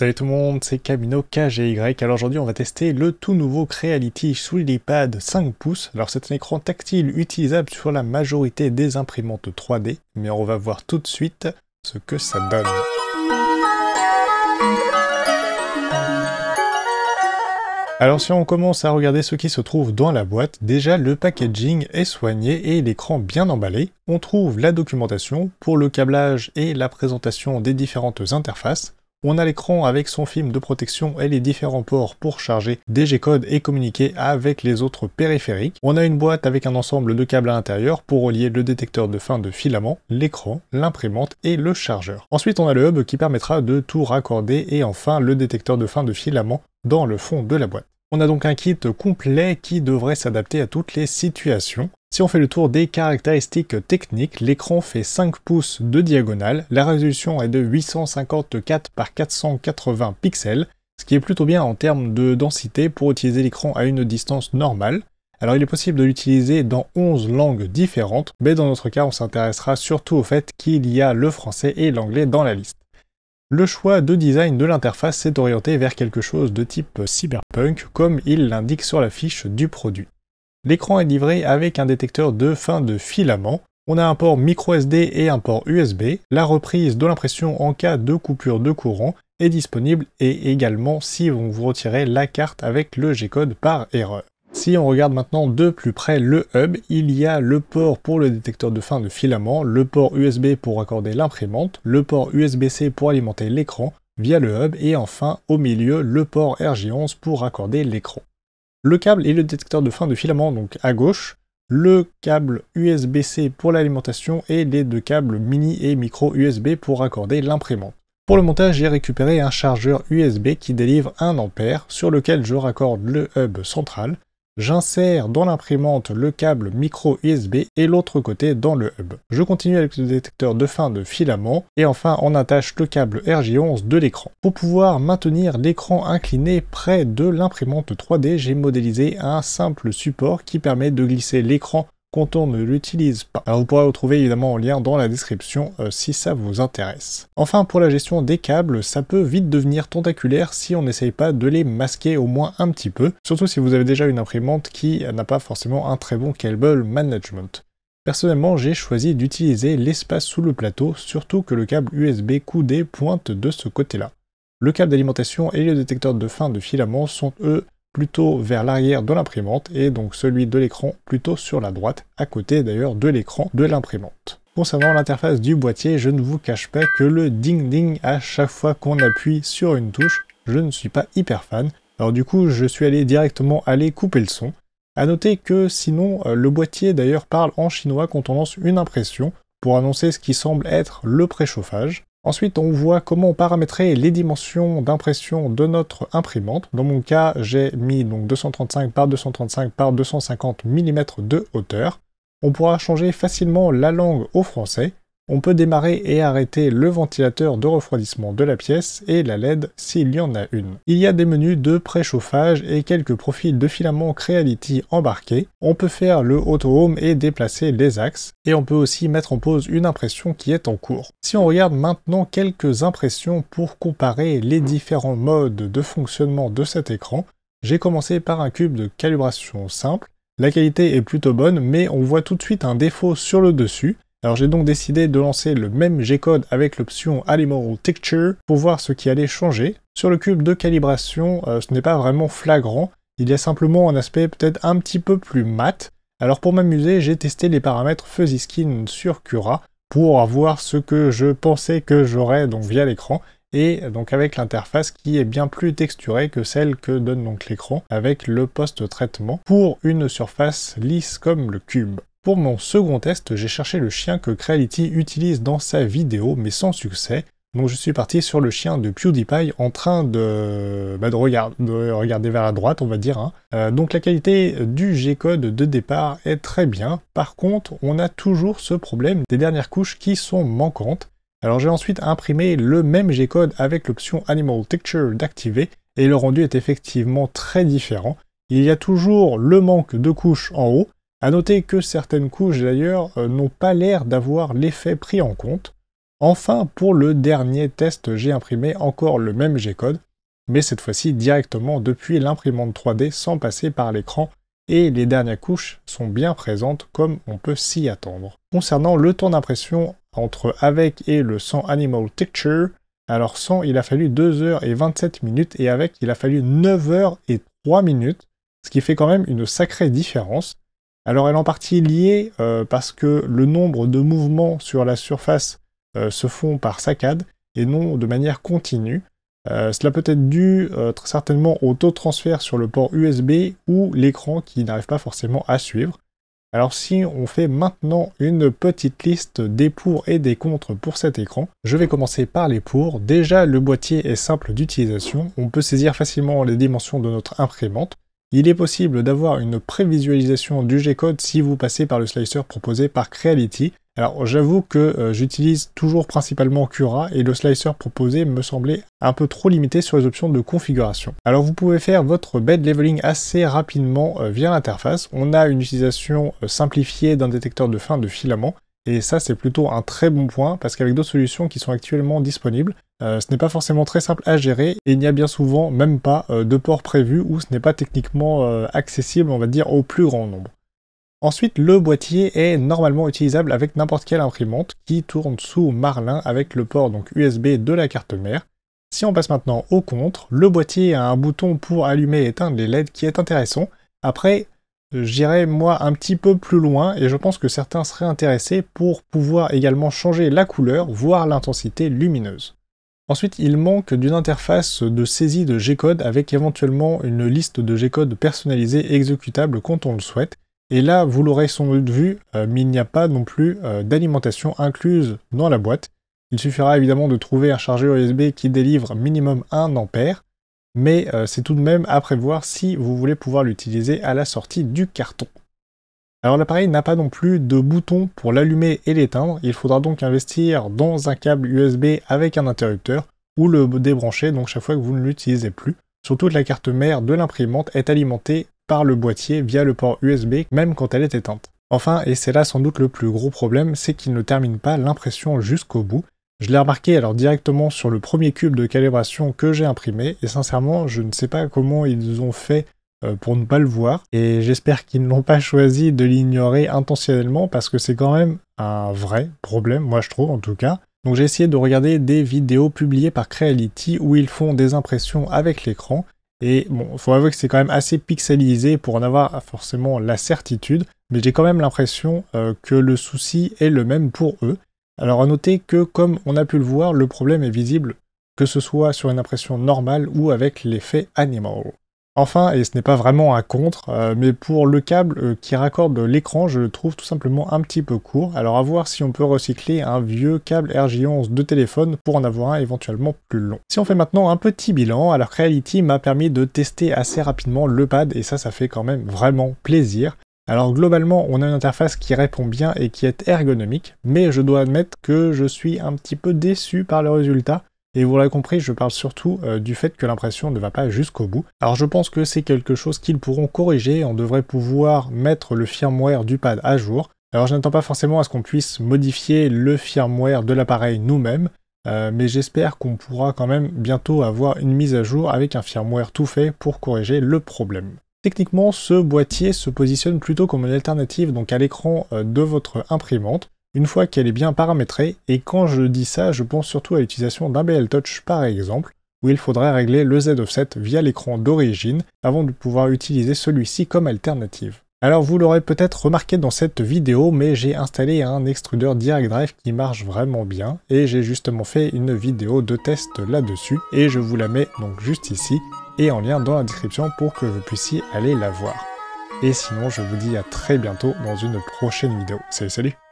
Salut tout le monde, c'est Camino KGY. Alors aujourd'hui, on va tester le tout nouveau Creality sous l'iPad 5 pouces. Alors c'est un écran tactile utilisable sur la majorité des imprimantes 3D, mais on va voir tout de suite ce que ça donne. Alors si on commence à regarder ce qui se trouve dans la boîte, déjà le packaging est soigné et l'écran bien emballé. On trouve la documentation pour le câblage et la présentation des différentes interfaces. On a l'écran avec son film de protection et les différents ports pour charger DG codes et communiquer avec les autres périphériques. On a une boîte avec un ensemble de câbles à l'intérieur pour relier le détecteur de fin de filament, l'écran, l'imprimante et le chargeur. Ensuite, on a le hub qui permettra de tout raccorder et enfin le détecteur de fin de filament dans le fond de la boîte. On a donc un kit complet qui devrait s'adapter à toutes les situations. Si on fait le tour des caractéristiques techniques, l'écran fait 5 pouces de diagonale, la résolution est de 854 par 480 pixels, ce qui est plutôt bien en termes de densité pour utiliser l'écran à une distance normale. Alors il est possible de l'utiliser dans 11 langues différentes, mais dans notre cas on s'intéressera surtout au fait qu'il y a le français et l'anglais dans la liste. Le choix de design de l'interface s'est orienté vers quelque chose de type cyberpunk, comme il l'indique sur la fiche du produit. L'écran est livré avec un détecteur de fin de filament. On a un port micro SD et un port USB. La reprise de l'impression en cas de coupure de courant est disponible et également si vous retirez la carte avec le G-code par erreur. Si on regarde maintenant de plus près le hub, il y a le port pour le détecteur de fin de filament, le port USB pour raccorder l'imprimante, le port USB-C pour alimenter l'écran via le hub et enfin au milieu le port RJ11 pour raccorder l'écran. Le câble et le détecteur de fin de filament donc à gauche, le câble USB-C pour l'alimentation et les deux câbles mini et micro USB pour raccorder l'imprimante. Pour le montage, j'ai récupéré un chargeur USB qui délivre 1 A sur lequel je raccorde le hub central J'insère dans l'imprimante le câble micro USB et l'autre côté dans le hub. Je continue avec le détecteur de fin de filament et enfin on attache le câble RJ11 de l'écran. Pour pouvoir maintenir l'écran incliné près de l'imprimante 3D, j'ai modélisé un simple support qui permet de glisser l'écran quand on ne l'utilise pas. Alors vous pourrez retrouver évidemment en lien dans la description euh, si ça vous intéresse. Enfin pour la gestion des câbles, ça peut vite devenir tentaculaire si on n'essaye pas de les masquer au moins un petit peu, surtout si vous avez déjà une imprimante qui n'a pas forcément un très bon cable management. Personnellement, j'ai choisi d'utiliser l'espace sous le plateau, surtout que le câble USB coudé pointe de ce côté-là. Le câble d'alimentation et le détecteur de fin de filament sont eux plutôt vers l'arrière de l'imprimante et donc celui de l'écran plutôt sur la droite, à côté d'ailleurs de l'écran de l'imprimante. Concernant l'interface du boîtier, je ne vous cache pas que le ding-ding à chaque fois qu'on appuie sur une touche, je ne suis pas hyper fan. Alors du coup, je suis allé directement aller couper le son. À noter que sinon, euh, le boîtier d'ailleurs parle en chinois quand on lance une impression pour annoncer ce qui semble être le préchauffage. Ensuite, on voit comment paramétrer les dimensions d'impression de notre imprimante. Dans mon cas, j'ai mis donc 235 par 235 par 250 mm de hauteur. On pourra changer facilement la langue au français. On peut démarrer et arrêter le ventilateur de refroidissement de la pièce et la LED s'il y en a une. Il y a des menus de préchauffage et quelques profils de filaments Creality embarqués. On peut faire le auto home et déplacer les axes et on peut aussi mettre en pause une impression qui est en cours. Si on regarde maintenant quelques impressions pour comparer les différents modes de fonctionnement de cet écran, j'ai commencé par un cube de calibration simple. La qualité est plutôt bonne, mais on voit tout de suite un défaut sur le dessus, alors j'ai donc décidé de lancer le même G-code avec l'option Alimental Texture pour voir ce qui allait changer. Sur le cube de calibration, euh, ce n'est pas vraiment flagrant, il y a simplement un aspect peut-être un petit peu plus mat. Alors pour m'amuser, j'ai testé les paramètres Fuzzy Skin sur Cura pour avoir ce que je pensais que j'aurais donc via l'écran et donc avec l'interface qui est bien plus texturée que celle que donne donc l'écran avec le post-traitement pour une surface lisse comme le cube. Pour mon second test, j'ai cherché le chien que Creality utilise dans sa vidéo, mais sans succès. Donc je suis parti sur le chien de PewDiePie en train de, bah, regarder vers la droite, on va dire. Hein. Euh, donc la qualité du G-code de départ est très bien. Par contre, on a toujours ce problème des dernières couches qui sont manquantes. Alors j'ai ensuite imprimé le même G-code avec l'option Animal Texture d'activer et le rendu est effectivement très différent. Il y a toujours le manque de couches en haut, a noter que certaines couches d'ailleurs euh, n'ont pas l'air d'avoir l'effet pris en compte. Enfin, pour le dernier test, j'ai imprimé encore le même G-code, mais cette fois-ci directement depuis l'imprimante 3D sans passer par l'écran et les dernières couches sont bien présentes comme on peut s'y attendre. Concernant le temps d'impression entre avec et le sans Animal Texture, alors sans il a fallu 2h27 minutes et avec il a fallu 9h03 minutes, ce qui fait quand même une sacrée différence. Alors elle est en partie liée euh, parce que le nombre de mouvements sur la surface euh, se font par saccade et non de manière continue. Euh, cela peut être dû certainement au taux de transfert sur le port USB ou l'écran qui n'arrive pas forcément à suivre. Alors si on fait maintenant une petite liste des pour et des contre pour cet écran, je vais commencer par les pour. Déjà le boîtier est simple d'utilisation, on peut saisir facilement les dimensions de notre imprimante, il est possible d'avoir une prévisualisation du G-code si vous passez par le slicer proposé par Creality. Alors j'avoue que euh, j'utilise toujours principalement Cura et le slicer proposé me semblait un peu trop limité sur les options de configuration. Alors vous pouvez faire votre bed leveling assez rapidement euh, via l'interface. On a une utilisation euh, simplifiée d'un détecteur de fin de filament et ça, c'est plutôt un très bon point, parce qu'avec d'autres solutions qui sont actuellement disponibles, euh, ce n'est pas forcément très simple à gérer, et il n'y a bien souvent même pas euh, de port prévu, ou ce n'est pas techniquement euh, accessible, on va dire, au plus grand nombre. Ensuite, le boîtier est normalement utilisable avec n'importe quelle imprimante qui tourne sous Marlin avec le port donc USB de la carte mère. Si on passe maintenant au contre, le boîtier a un bouton pour allumer et éteindre les LED qui est intéressant. Après, j'irai moi un petit peu plus loin et je pense que certains seraient intéressés pour pouvoir également changer la couleur, voire l'intensité lumineuse. Ensuite, il manque d'une interface de saisie de G-code avec éventuellement une liste de G-code personnalisée exécutable quand on le souhaite. Et là, vous l'aurez sans doute vu, euh, mais il n'y a pas non plus euh, d'alimentation incluse dans la boîte. Il suffira évidemment de trouver un chargeur USB qui délivre minimum 1 ampère mais euh, c'est tout de même à prévoir si vous voulez pouvoir l'utiliser à la sortie du carton. Alors l'appareil n'a pas non plus de bouton pour l'allumer et l'éteindre, il faudra donc investir dans un câble USB avec un interrupteur ou le débrancher donc chaque fois que vous ne l'utilisez plus. Surtout que la carte mère de l'imprimante est alimentée par le boîtier via le port USB même quand elle est éteinte. Enfin, et c'est là sans doute le plus gros problème, c'est qu'il ne termine pas l'impression jusqu'au bout, je l'ai remarqué alors directement sur le premier cube de calibration que j'ai imprimé, et sincèrement, je ne sais pas comment ils ont fait euh, pour ne pas le voir, et j'espère qu'ils n'ont pas choisi de l'ignorer intentionnellement, parce que c'est quand même un vrai problème, moi je trouve en tout cas. Donc j'ai essayé de regarder des vidéos publiées par Creality où ils font des impressions avec l'écran, et bon, faut avouer que c'est quand même assez pixelisé pour en avoir forcément la certitude, mais j'ai quand même l'impression euh, que le souci est le même pour eux. Alors à noter que, comme on a pu le voir, le problème est visible que ce soit sur une impression normale ou avec l'effet Animal. Enfin, et ce n'est pas vraiment un contre, euh, mais pour le câble euh, qui raccorde l'écran, je le trouve tout simplement un petit peu court. Alors à voir si on peut recycler un vieux câble RJ11 de téléphone pour en avoir un éventuellement plus long. Si on fait maintenant un petit bilan, alors Reality m'a permis de tester assez rapidement le pad et ça, ça fait quand même vraiment plaisir. Alors globalement, on a une interface qui répond bien et qui est ergonomique, mais je dois admettre que je suis un petit peu déçu par le résultat. Et vous l'avez compris, je parle surtout euh, du fait que l'impression ne va pas jusqu'au bout. Alors je pense que c'est quelque chose qu'ils pourront corriger, on devrait pouvoir mettre le firmware du pad à jour. Alors je n'attends pas forcément à ce qu'on puisse modifier le firmware de l'appareil nous-mêmes, euh, mais j'espère qu'on pourra quand même bientôt avoir une mise à jour avec un firmware tout fait pour corriger le problème. Techniquement, ce boîtier se positionne plutôt comme une alternative donc à l'écran euh, de votre imprimante, une fois qu'elle est bien paramétrée, et quand je dis ça, je pense surtout à l'utilisation d'un BL Touch par exemple, où il faudrait régler le Z-offset via l'écran d'origine avant de pouvoir utiliser celui-ci comme alternative. Alors vous l'aurez peut-être remarqué dans cette vidéo, mais j'ai installé un extrudeur Direct Drive qui marche vraiment bien, et j'ai justement fait une vidéo de test là-dessus, et je vous la mets donc juste ici et en lien dans la description pour que vous puissiez aller la voir. Et sinon, je vous dis à très bientôt dans une prochaine vidéo. Salut, salut